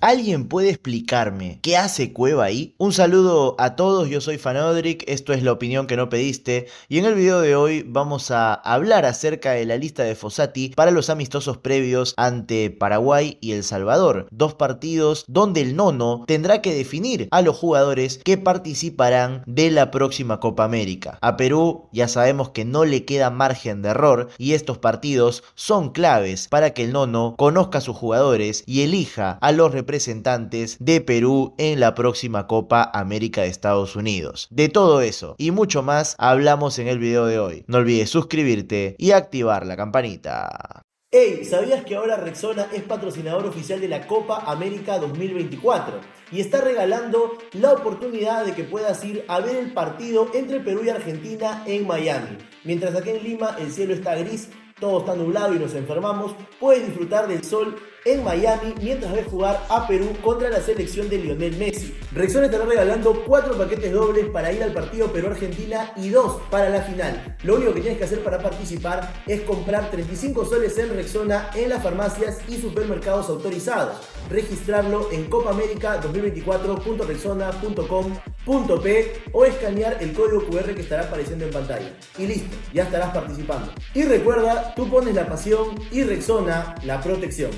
¿Alguien puede explicarme qué hace Cueva ahí? Un saludo a todos, yo soy Fanodric, esto es la opinión que no pediste y en el video de hoy vamos a hablar acerca de la lista de Fossati para los amistosos previos ante Paraguay y El Salvador, dos partidos donde el nono tendrá que definir a los jugadores que participarán de la próxima Copa América. A Perú ya sabemos que no le queda margen de error y estos partidos son claves para que el nono conozca a sus jugadores y elija a los representantes representantes de Perú en la próxima Copa América de Estados Unidos. De todo eso y mucho más hablamos en el video de hoy. No olvides suscribirte y activar la campanita. Hey, ¿sabías que ahora Rexona es patrocinador oficial de la Copa América 2024? Y está regalando la oportunidad de que puedas ir a ver el partido entre Perú y Argentina en Miami. Mientras aquí en Lima el cielo está gris, todo está nublado y nos enfermamos, puedes disfrutar del sol en Miami mientras ves jugar a Perú contra la selección de Lionel Messi. Rexona estará regalando cuatro paquetes dobles para ir al partido Perú-Argentina y dos para la final. Lo único que tienes que hacer para participar es comprar 35 soles en Rexona en las farmacias y supermercados autorizados. Registrarlo en copaamerica 2024rexonacomp o escanear el código QR que estará apareciendo en pantalla. Y listo, ya estarás participando. Y recuerda tú pones la pasión y Rexona la protección.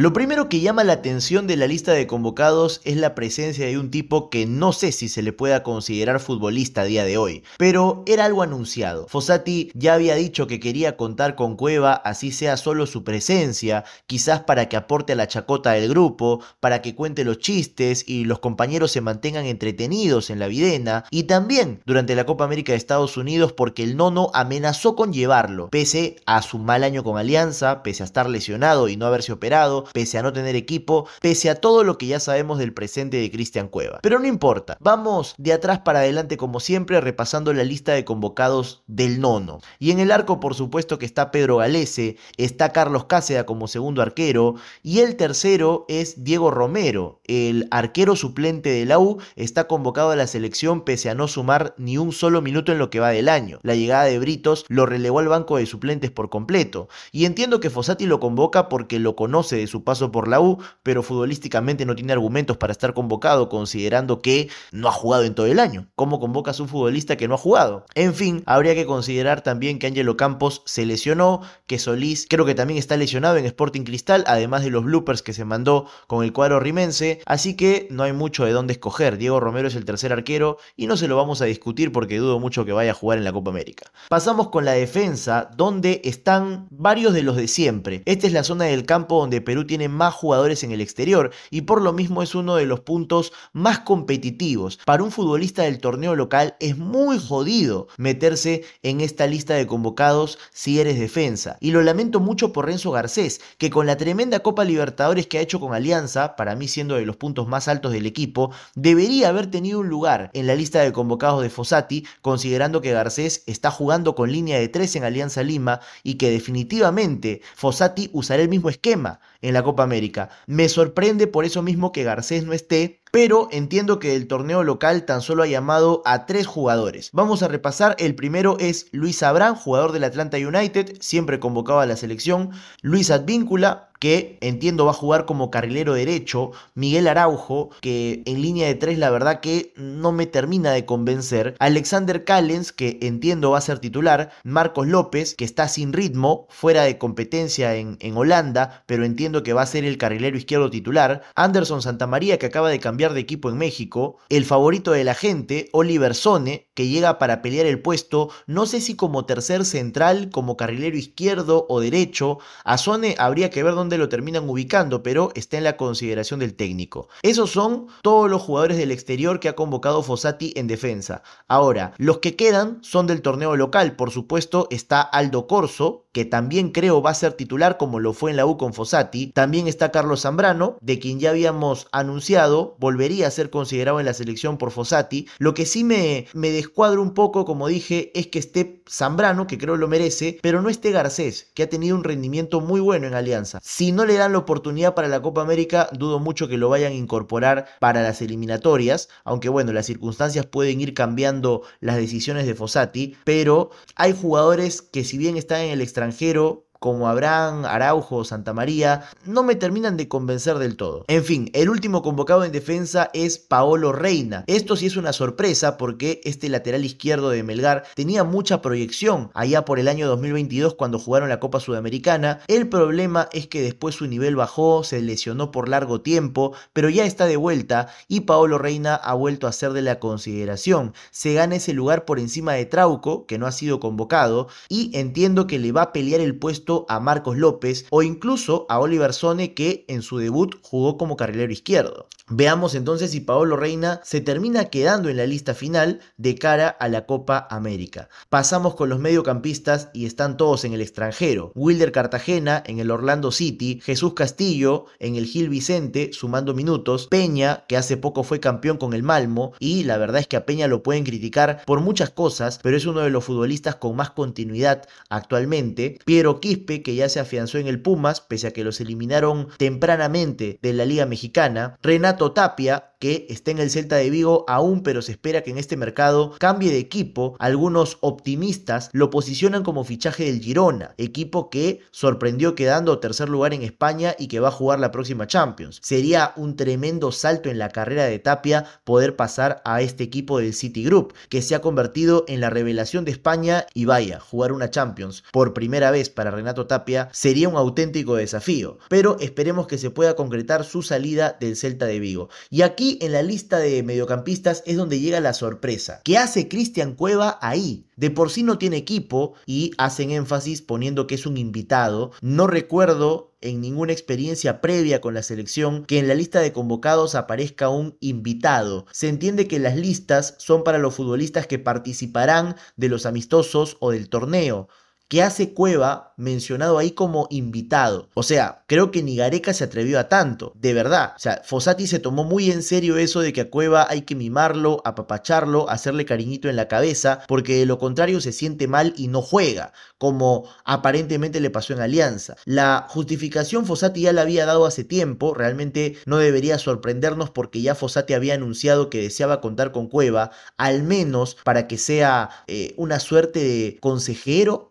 Lo primero que llama la atención de la lista de convocados es la presencia de un tipo que no sé si se le pueda considerar futbolista a día de hoy, pero era algo anunciado. Fossati ya había dicho que quería contar con Cueva, así sea solo su presencia, quizás para que aporte a la chacota del grupo, para que cuente los chistes y los compañeros se mantengan entretenidos en la videna, y también durante la Copa América de Estados Unidos porque el nono amenazó con llevarlo, pese a su mal año con Alianza, pese a estar lesionado y no haberse operado, pese a no tener equipo, pese a todo lo que ya sabemos del presente de Cristian Cueva. Pero no importa, vamos de atrás para adelante como siempre repasando la lista de convocados del nono. Y en el arco por supuesto que está Pedro Galese, está Carlos Cáceda como segundo arquero y el tercero es Diego Romero, el arquero suplente de la U, está convocado a la selección pese a no sumar ni un solo minuto en lo que va del año. La llegada de Britos lo relevó al banco de suplentes por completo y entiendo que Fossati lo convoca porque lo conoce de su paso por la U, pero futbolísticamente no tiene argumentos para estar convocado, considerando que no ha jugado en todo el año. ¿Cómo convocas a un futbolista que no ha jugado? En fin, habría que considerar también que Angelo Campos se lesionó, que Solís creo que también está lesionado en Sporting Cristal, además de los bloopers que se mandó con el cuadro rimense, así que no hay mucho de dónde escoger. Diego Romero es el tercer arquero y no se lo vamos a discutir porque dudo mucho que vaya a jugar en la Copa América. Pasamos con la defensa, donde están varios de los de siempre. Esta es la zona del campo donde Perú tiene más jugadores en el exterior y por lo mismo es uno de los puntos más competitivos. Para un futbolista del torneo local es muy jodido meterse en esta lista de convocados si eres defensa. Y lo lamento mucho por Renzo Garcés, que con la tremenda Copa Libertadores que ha hecho con Alianza, para mí siendo de los puntos más altos del equipo, debería haber tenido un lugar en la lista de convocados de Fossati, considerando que Garcés está jugando con línea de tres en Alianza Lima y que definitivamente Fossati usará el mismo esquema en la Copa América. Me sorprende por eso mismo que Garcés no esté pero entiendo que el torneo local tan solo ha llamado a tres jugadores. Vamos a repasar, el primero es Luis Abrán, jugador del Atlanta United, siempre convocado a la selección, Luis Advíncula, que entiendo va a jugar como carrilero derecho, Miguel Araujo, que en línea de tres la verdad que no me termina de convencer, Alexander Callens, que entiendo va a ser titular, Marcos López, que está sin ritmo, fuera de competencia en, en Holanda, pero entiendo que va a ser el carrilero izquierdo titular, Anderson Santamaría, que acaba de cambiar de equipo en México, el favorito de la gente, Oliver Sone, que llega para pelear el puesto, no sé si como tercer central, como carrilero izquierdo o derecho, a Sone habría que ver dónde lo terminan ubicando, pero está en la consideración del técnico. Esos son todos los jugadores del exterior que ha convocado Fossati en defensa. Ahora, los que quedan son del torneo local, por supuesto está Aldo Corso, que también creo va a ser titular como lo fue en la U con Fossati. También está Carlos Zambrano, de quien ya habíamos anunciado, volvería a ser considerado en la selección por Fossati. Lo que sí me, me descuadro un poco, como dije, es que esté Zambrano, que creo lo merece, pero no esté Garcés, que ha tenido un rendimiento muy bueno en Alianza. Si no le dan la oportunidad para la Copa América, dudo mucho que lo vayan a incorporar para las eliminatorias, aunque bueno, las circunstancias pueden ir cambiando las decisiones de Fossati, pero hay jugadores que si bien están en el extranjero, extranjero como Abraham, Araujo, Santa María, no me terminan de convencer del todo. En fin, el último convocado en defensa es Paolo Reina. Esto sí es una sorpresa porque este lateral izquierdo de Melgar tenía mucha proyección allá por el año 2022 cuando jugaron la Copa Sudamericana. El problema es que después su nivel bajó, se lesionó por largo tiempo, pero ya está de vuelta y Paolo Reina ha vuelto a ser de la consideración. Se gana ese lugar por encima de Trauco, que no ha sido convocado, y entiendo que le va a pelear el puesto a Marcos López o incluso a Oliver Sone que en su debut jugó como carrilero izquierdo. Veamos entonces si Paolo Reina se termina quedando en la lista final de cara a la Copa América. Pasamos con los mediocampistas y están todos en el extranjero. Wilder Cartagena en el Orlando City, Jesús Castillo en el Gil Vicente sumando minutos, Peña que hace poco fue campeón con el Malmo y la verdad es que a Peña lo pueden criticar por muchas cosas, pero es uno de los futbolistas con más continuidad actualmente. Piero que ya se afianzó en el Pumas, pese a que los eliminaron tempranamente de la Liga Mexicana, Renato Tapia, que esté en el Celta de Vigo aún, pero se espera que en este mercado cambie de equipo. Algunos optimistas lo posicionan como fichaje del Girona, equipo que sorprendió quedando tercer lugar en España y que va a jugar la próxima Champions. Sería un tremendo salto en la carrera de Tapia poder pasar a este equipo del Group que se ha convertido en la revelación de España y vaya, jugar una Champions por primera vez para Renato Tapia sería un auténtico desafío, pero esperemos que se pueda concretar su salida del Celta de Vigo. Y aquí en la lista de mediocampistas es donde llega la sorpresa. ¿Qué hace Cristian Cueva ahí? De por sí no tiene equipo y hacen énfasis poniendo que es un invitado. No recuerdo en ninguna experiencia previa con la selección que en la lista de convocados aparezca un invitado. Se entiende que las listas son para los futbolistas que participarán de los amistosos o del torneo que hace Cueva mencionado ahí como invitado. O sea, creo que Nigareca se atrevió a tanto, de verdad. O sea, Fosati se tomó muy en serio eso de que a Cueva hay que mimarlo, apapacharlo, hacerle cariñito en la cabeza, porque de lo contrario se siente mal y no juega, como aparentemente le pasó en Alianza. La justificación Fosati ya la había dado hace tiempo, realmente no debería sorprendernos porque ya Fosati había anunciado que deseaba contar con Cueva, al menos para que sea eh, una suerte de consejero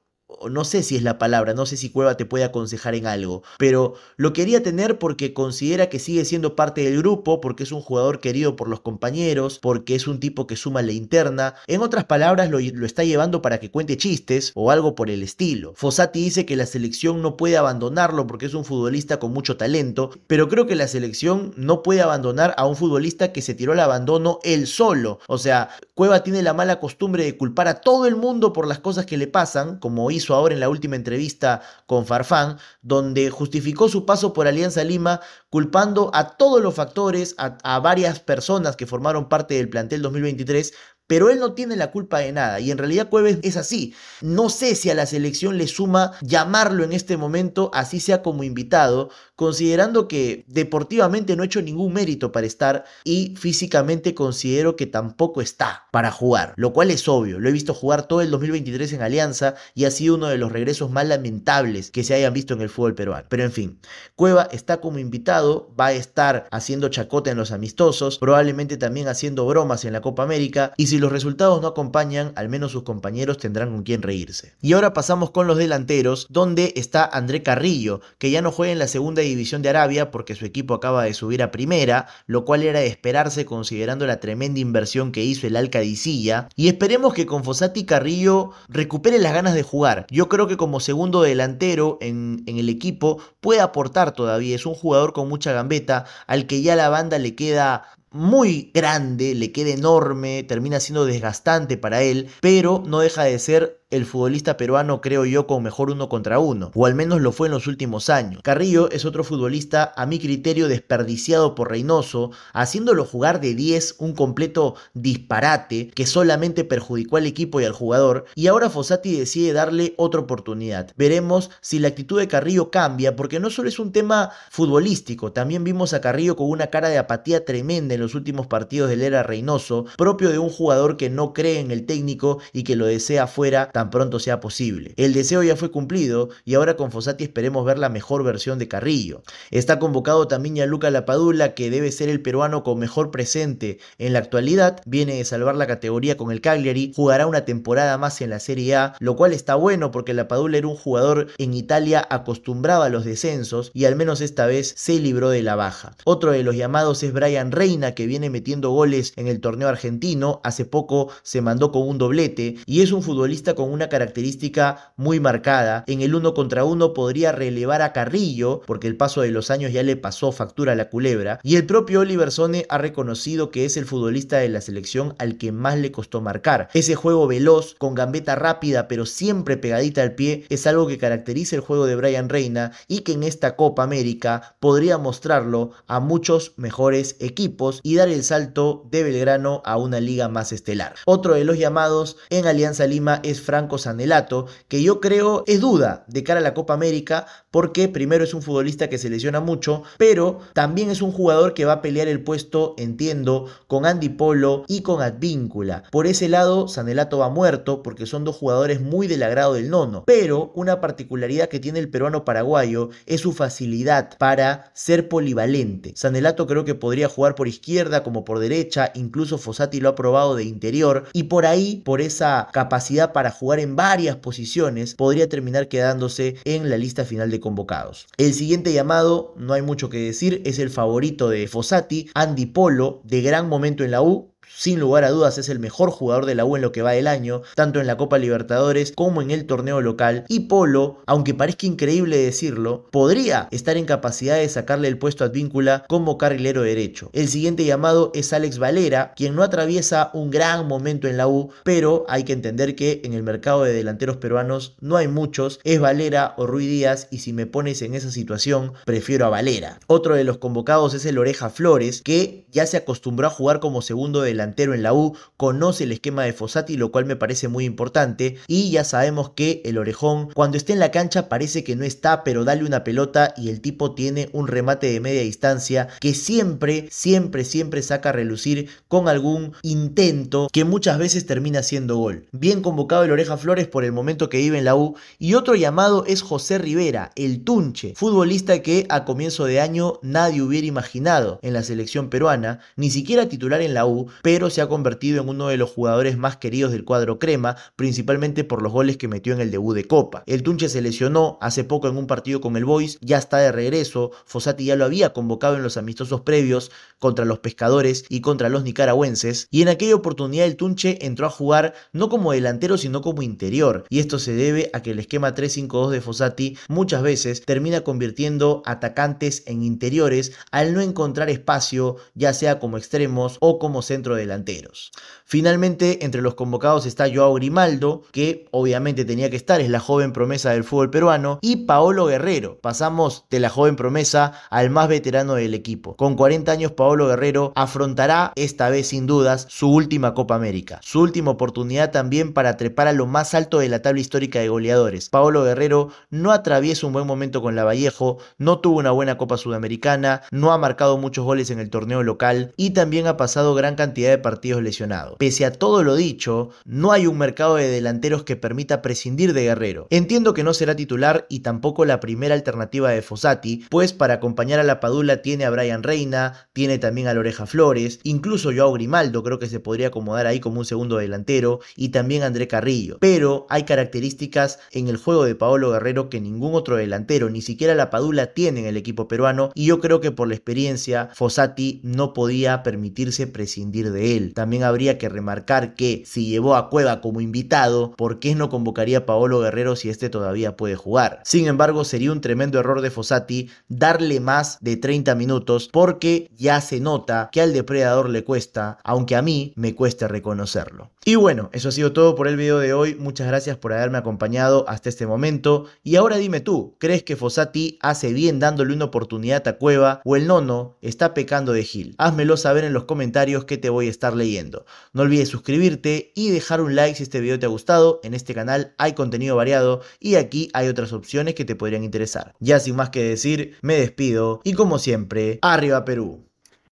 no sé si es la palabra, no sé si Cueva te puede aconsejar en algo, pero lo quería tener porque considera que sigue siendo parte del grupo, porque es un jugador querido por los compañeros, porque es un tipo que suma la interna. En otras palabras, lo, está llevando para que cuente chistes o algo por el estilo. Fossati dice que la selección no puede abandonarlo porque es un futbolista con mucho talento, pero creo que la selección no puede abandonar a un futbolista que se tiró al abandono él solo. O sea, Cueva tiene la mala costumbre de culpar a todo el mundo por las cosas que le pasan, como hoy hizo ahora en la última entrevista con Farfán, donde justificó su paso por Alianza Lima culpando a todos los factores, a, a varias personas que formaron parte del plantel 2023 pero él no tiene la culpa de nada. Y en realidad Cuevas es así. No sé si a la selección le suma llamarlo en este momento, así sea como invitado, considerando que deportivamente no ha he hecho ningún mérito para estar y físicamente considero que tampoco está para jugar, lo cual es obvio. Lo he visto jugar todo el 2023 en Alianza y ha sido uno de los regresos más lamentables que se hayan visto en el fútbol peruano. Pero en fin, Cueva está como invitado, va a estar haciendo chacota en los amistosos, probablemente también haciendo bromas en la Copa América y si los resultados no acompañan, al menos sus compañeros tendrán con quien reírse. Y ahora pasamos con los delanteros, donde está André Carrillo, que ya no juega en la segunda división de Arabia porque su equipo acaba de subir a primera, lo cual era de esperarse considerando la tremenda inversión que hizo el Alcadicilla. Y esperemos que con fosati Carrillo recupere las ganas de jugar. Yo creo que como segundo delantero en, en el equipo puede aportar todavía. Es un jugador con mucha gambeta al que ya la banda le queda muy grande, le queda enorme, termina siendo desgastante para él, pero no deja de ser el futbolista peruano, creo yo, con mejor uno contra uno, o al menos lo fue en los últimos años. Carrillo es otro futbolista, a mi criterio, desperdiciado por Reynoso, haciéndolo jugar de 10, un completo disparate que solamente perjudicó al equipo y al jugador, y ahora Fossati decide darle otra oportunidad. Veremos si la actitud de Carrillo cambia, porque no solo es un tema futbolístico, también vimos a Carrillo con una cara de apatía tremenda en los últimos partidos del era Reynoso, propio de un jugador que no cree en el técnico y que lo desea fuera tan pronto sea posible. El deseo ya fue cumplido y ahora con Fossati esperemos ver la mejor versión de Carrillo. Está convocado también a Luca Lapadula, que debe ser el peruano con mejor presente en la actualidad. Viene de salvar la categoría con el Cagliari, jugará una temporada más en la Serie A, lo cual está bueno porque Lapadula era un jugador en Italia acostumbraba a los descensos y al menos esta vez se libró de la baja. Otro de los llamados es Brian Reina, que viene metiendo goles en el torneo argentino. Hace poco se mandó con un doblete y es un futbolista con una característica muy marcada. En el uno contra uno podría relevar a Carrillo, porque el paso de los años ya le pasó factura a la culebra. Y el propio Oliver Sone ha reconocido que es el futbolista de la selección al que más le costó marcar. Ese juego veloz, con gambeta rápida, pero siempre pegadita al pie, es algo que caracteriza el juego de Brian Reina y que en esta Copa América podría mostrarlo a muchos mejores equipos y dar el salto de Belgrano a una liga más estelar. Otro de los llamados en Alianza Lima es Franco Sanelato, que yo creo es duda de cara a la Copa América porque primero es un futbolista que se lesiona mucho, pero también es un jugador que va a pelear el puesto, entiendo, con Andy Polo y con Advíncula. Por ese lado, Sanelato va muerto porque son dos jugadores muy del agrado del nono, pero una particularidad que tiene el peruano paraguayo es su facilidad para ser polivalente. Sanelato creo que podría jugar por izquierda como por derecha, incluso Fossati lo ha probado de interior y por ahí, por esa capacidad para jugar en varias posiciones, podría terminar quedándose en la lista final de convocados. El siguiente llamado, no hay mucho que decir, es el favorito de Fossati, Andy Polo, de gran momento en la U, sin lugar a dudas es el mejor jugador de la U en lo que va del año, tanto en la Copa Libertadores como en el torneo local. Y Polo, aunque parezca increíble decirlo, podría estar en capacidad de sacarle el puesto a Advíncula como carrilero derecho. El siguiente llamado es Alex Valera, quien no atraviesa un gran momento en la U, pero hay que entender que en el mercado de delanteros peruanos no hay muchos, es Valera o Ruiz Díaz y si me pones en esa situación, prefiero a Valera. Otro de los convocados es el Oreja Flores, que ya se acostumbró a jugar como segundo delantero entero en la U, conoce el esquema de Fossati, lo cual me parece muy importante. Y ya sabemos que el Orejón, cuando está en la cancha, parece que no está, pero dale una pelota y el tipo tiene un remate de media distancia que siempre, siempre, siempre saca a relucir con algún intento que muchas veces termina siendo gol. Bien convocado el Oreja Flores por el momento que vive en la U. Y otro llamado es José Rivera, el Tunche, futbolista que a comienzo de año nadie hubiera imaginado en la selección peruana, ni siquiera titular en la U, pero se ha convertido en uno de los jugadores más queridos del cuadro crema, principalmente por los goles que metió en el debut de Copa. El Tunche se lesionó hace poco en un partido con el Boys, ya está de regreso, Fossati ya lo había convocado en los amistosos previos contra los pescadores y contra los nicaragüenses, y en aquella oportunidad el Tunche entró a jugar no como delantero sino como interior, y esto se debe a que el esquema 3-5-2 de Fossati muchas veces termina convirtiendo atacantes en interiores al no encontrar espacio, ya sea como extremos o como centro de delanteros. Finalmente, entre los convocados está Joao Grimaldo, que obviamente tenía que estar, es la joven promesa del fútbol peruano, y Paolo Guerrero. Pasamos de la joven promesa al más veterano del equipo. Con 40 años, Paolo Guerrero afrontará esta vez sin dudas su última Copa América, su última oportunidad también para trepar a lo más alto de la tabla histórica de goleadores. Paolo Guerrero no atraviesa un buen momento con la Vallejo, no tuvo una buena Copa Sudamericana, no ha marcado muchos goles en el torneo local y también ha pasado gran cantidad de partidos lesionados. Pese a todo lo dicho, no hay un mercado de delanteros que permita prescindir de Guerrero. Entiendo que no será titular y tampoco la primera alternativa de Fossati, pues para acompañar a la Padula tiene a Brian Reina, tiene también a Loreja Flores, incluso Joao Grimaldo creo que se podría acomodar ahí como un segundo delantero y también André Carrillo. Pero hay características en el juego de Paolo Guerrero que ningún otro delantero, ni siquiera la Padula, tiene en el equipo peruano y yo creo que por la experiencia Fossati no podía permitirse prescindir de él. También habría que remarcar que si llevó a Cueva como invitado, ¿por qué no convocaría a Paolo Guerrero si este todavía puede jugar? Sin embargo, sería un tremendo error de Fossati darle más de 30 minutos porque ya se nota que al depredador le cuesta, aunque a mí me cueste reconocerlo. Y bueno, eso ha sido todo por el video de hoy. Muchas gracias por haberme acompañado hasta este momento. Y ahora dime tú, ¿crees que Fossati hace bien dándole una oportunidad a Cueva o el nono está pecando de Gil? Házmelo saber en los comentarios que te voy a estar leyendo. No olvides suscribirte y dejar un like si este video te ha gustado. En este canal hay contenido variado y aquí hay otras opciones que te podrían interesar. Ya sin más que decir, me despido y como siempre, arriba Perú.